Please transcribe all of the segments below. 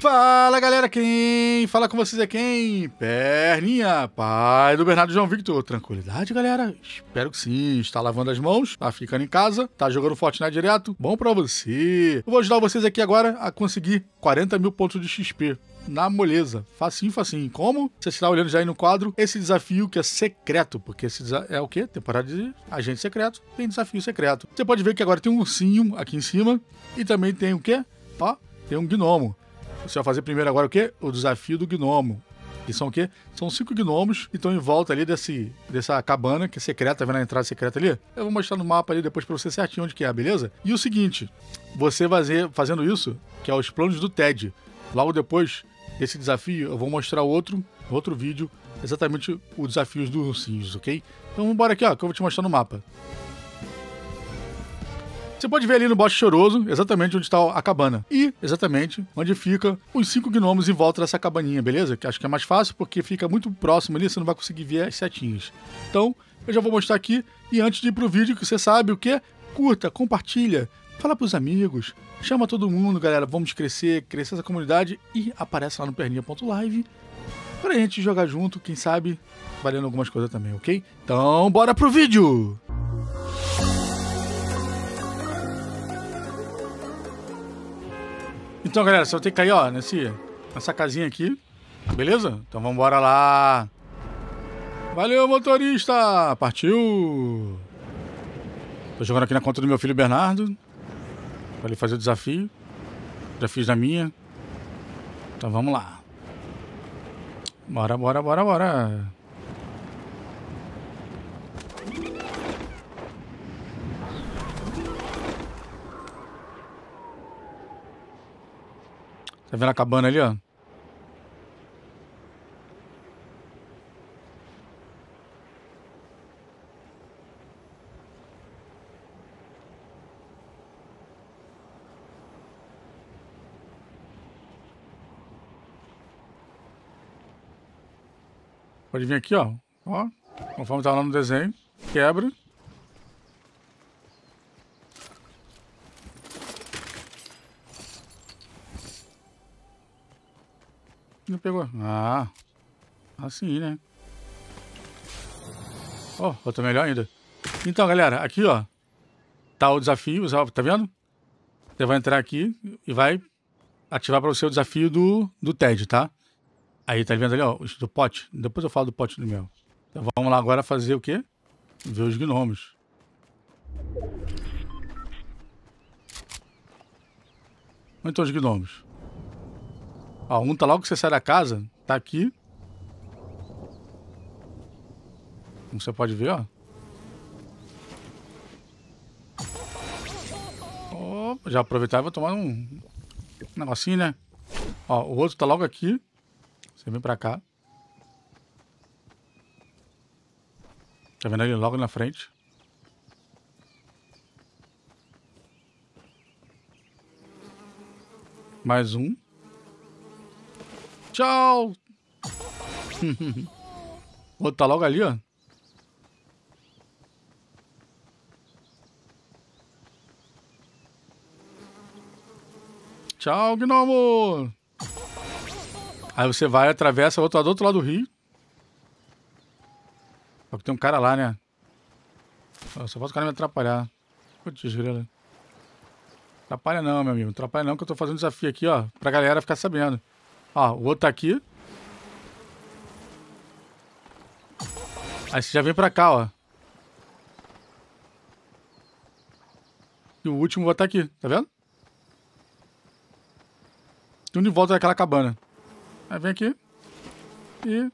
Fala galera, quem fala com vocês é quem? Perninha, pai do Bernardo João Victor. Tranquilidade, galera? Espero que sim. Está lavando as mãos, tá ficando em casa, tá jogando Fortnite direto? Bom pra você. Eu vou ajudar vocês aqui agora a conseguir 40 mil pontos de XP na moleza. Facinho, facinho. Como? Você está olhando já aí no quadro esse desafio que é secreto, porque esse é o quê? Temporada de agente secreto, tem desafio secreto. Você pode ver que agora tem um ursinho aqui em cima e também tem o quê? Ó, tem um gnomo. Você vai fazer primeiro agora o quê? O desafio do gnomo. Que são o quê? São cinco gnomos que estão em volta ali desse, dessa cabana, que é secreta, tá vendo a entrada secreta ali? Eu vou mostrar no mapa ali depois pra você certinho onde que é, beleza? E o seguinte, você fazer, fazendo isso, que é os planos do TED. Logo depois desse desafio, eu vou mostrar outro, outro vídeo, exatamente os desafios dos ursinhos, ok? Então bora aqui, ó, que eu vou te mostrar no mapa. Você pode ver ali no Bosque Choroso exatamente onde está a cabana e exatamente onde fica os cinco gnomos em volta dessa cabaninha, beleza? Que acho que é mais fácil porque fica muito próximo ali, você não vai conseguir ver as setinhas. Então, eu já vou mostrar aqui e antes de ir pro vídeo, que você sabe o que? Curta, compartilha, fala pros amigos, chama todo mundo, galera, vamos crescer, crescer essa comunidade e aparece lá no perninha.live pra gente jogar junto, quem sabe valendo algumas coisas também, ok? Então, bora pro vídeo! Então, galera, só tem que cair, ó, nesse, nessa casinha aqui. Beleza? Então vamos embora lá. Valeu, motorista! Partiu! Tô jogando aqui na conta do meu filho Bernardo. Pra ele fazer o desafio. Já fiz na minha. Então vamos lá. Bora, bora, bora, bora. Tá vendo a cabana ali, ó? Pode vir aqui, ó. Ó, conforme tá lá no desenho. Quebra. Não pegou. Ah. Assim, né? Ó, oh, melhor ainda. Então, galera, aqui, ó. Tá o desafio, tá vendo? Você vai entrar aqui e vai ativar para você o desafio do, do TED, tá? Aí, tá vendo ali, ó, do pote. Depois eu falo do pote do meu Então vamos lá agora fazer o quê? Ver os gnomos. muitos então, os gnomos. Ó, um tá logo que você sai da casa, tá aqui. Como você pode ver, ó. já aproveitar e vou tomar um negocinho, né? Ó, o outro tá logo aqui. Você vem pra cá. Tá vendo ele logo na frente? Mais um. Tchau! Outro tá logo ali, ó. Tchau, gnomo! Aí você vai, atravessa, outro lado, outro lado do rio. Só que tem um cara lá, né? Eu só posso o cara me atrapalhar. Putz, grela. Atrapalha não, meu amigo. Atrapalha não, que eu tô fazendo um desafio aqui, ó. Pra galera ficar sabendo. Ó, o outro tá aqui. Aí você já vem pra cá, ó. E o último vai estar tá aqui, tá vendo? Tudo um de volta daquela cabana. Aí vem aqui. E...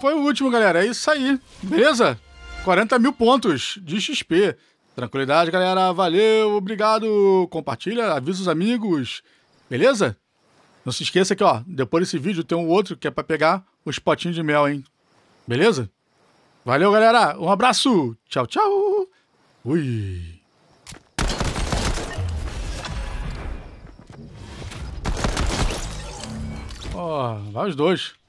Foi o último, galera. É isso aí. Beleza? 40 mil pontos de XP. Tranquilidade, galera. Valeu, obrigado. Compartilha, avisa os amigos. Beleza? Não se esqueça que, ó, depois desse vídeo tem um outro que é para pegar os potinhos de mel, hein? Beleza? Valeu, galera. Um abraço. Tchau, tchau. Ui. Ó, oh, vai os dois.